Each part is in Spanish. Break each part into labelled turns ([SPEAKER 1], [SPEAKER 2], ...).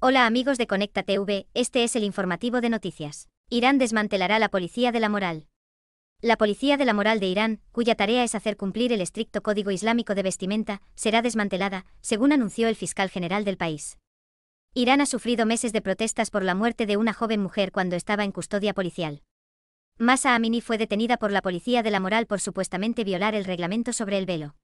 [SPEAKER 1] Hola amigos de Conecta TV, este es el informativo de noticias. Irán desmantelará la policía de la moral. La policía de la moral de Irán, cuya tarea es hacer cumplir el estricto código islámico de vestimenta, será desmantelada, según anunció el fiscal general del país. Irán ha sufrido meses de protestas por la muerte de una joven mujer cuando estaba en custodia policial. Masa Amini fue detenida por la policía de la moral por supuestamente violar el reglamento sobre el velo.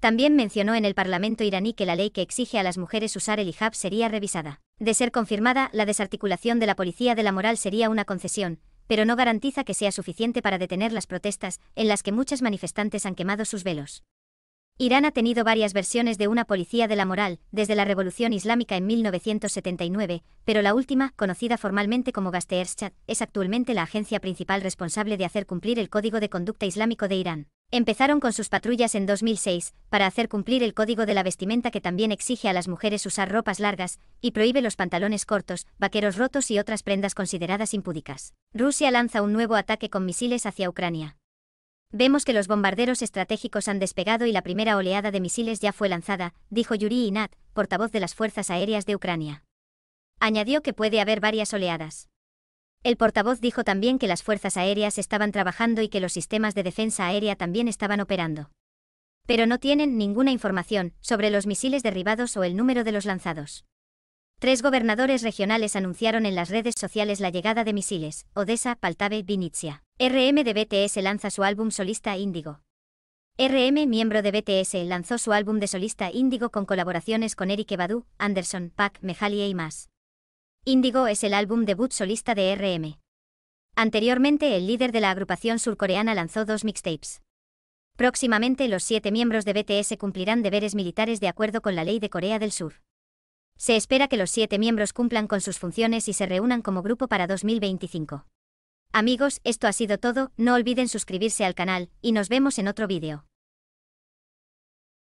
[SPEAKER 1] También mencionó en el Parlamento iraní que la ley que exige a las mujeres usar el hijab sería revisada. De ser confirmada, la desarticulación de la policía de la moral sería una concesión, pero no garantiza que sea suficiente para detener las protestas, en las que muchas manifestantes han quemado sus velos. Irán ha tenido varias versiones de una policía de la moral, desde la Revolución Islámica en 1979, pero la última, conocida formalmente como Gasteerschad, es actualmente la agencia principal responsable de hacer cumplir el Código de Conducta Islámico de Irán. Empezaron con sus patrullas en 2006, para hacer cumplir el código de la vestimenta que también exige a las mujeres usar ropas largas, y prohíbe los pantalones cortos, vaqueros rotos y otras prendas consideradas impúdicas. Rusia lanza un nuevo ataque con misiles hacia Ucrania. Vemos que los bombarderos estratégicos han despegado y la primera oleada de misiles ya fue lanzada, dijo Yuri Inat, portavoz de las Fuerzas Aéreas de Ucrania. Añadió que puede haber varias oleadas. El portavoz dijo también que las fuerzas aéreas estaban trabajando y que los sistemas de defensa aérea también estaban operando. Pero no tienen ninguna información sobre los misiles derribados o el número de los lanzados. Tres gobernadores regionales anunciaron en las redes sociales la llegada de misiles, Odessa, Paltave, Vinitsia. RM de BTS lanza su álbum solista Índigo. RM, miembro de BTS, lanzó su álbum de solista Índigo con colaboraciones con Eric Badu, Anderson, Pac, Mehalie y más. Indigo es el álbum debut solista de RM. Anteriormente el líder de la agrupación surcoreana lanzó dos mixtapes. Próximamente los siete miembros de BTS cumplirán deberes militares de acuerdo con la ley de Corea del Sur. Se espera que los siete miembros cumplan con sus funciones y se reúnan como grupo para 2025. Amigos, esto ha sido todo, no olviden suscribirse al canal, y nos vemos en otro vídeo.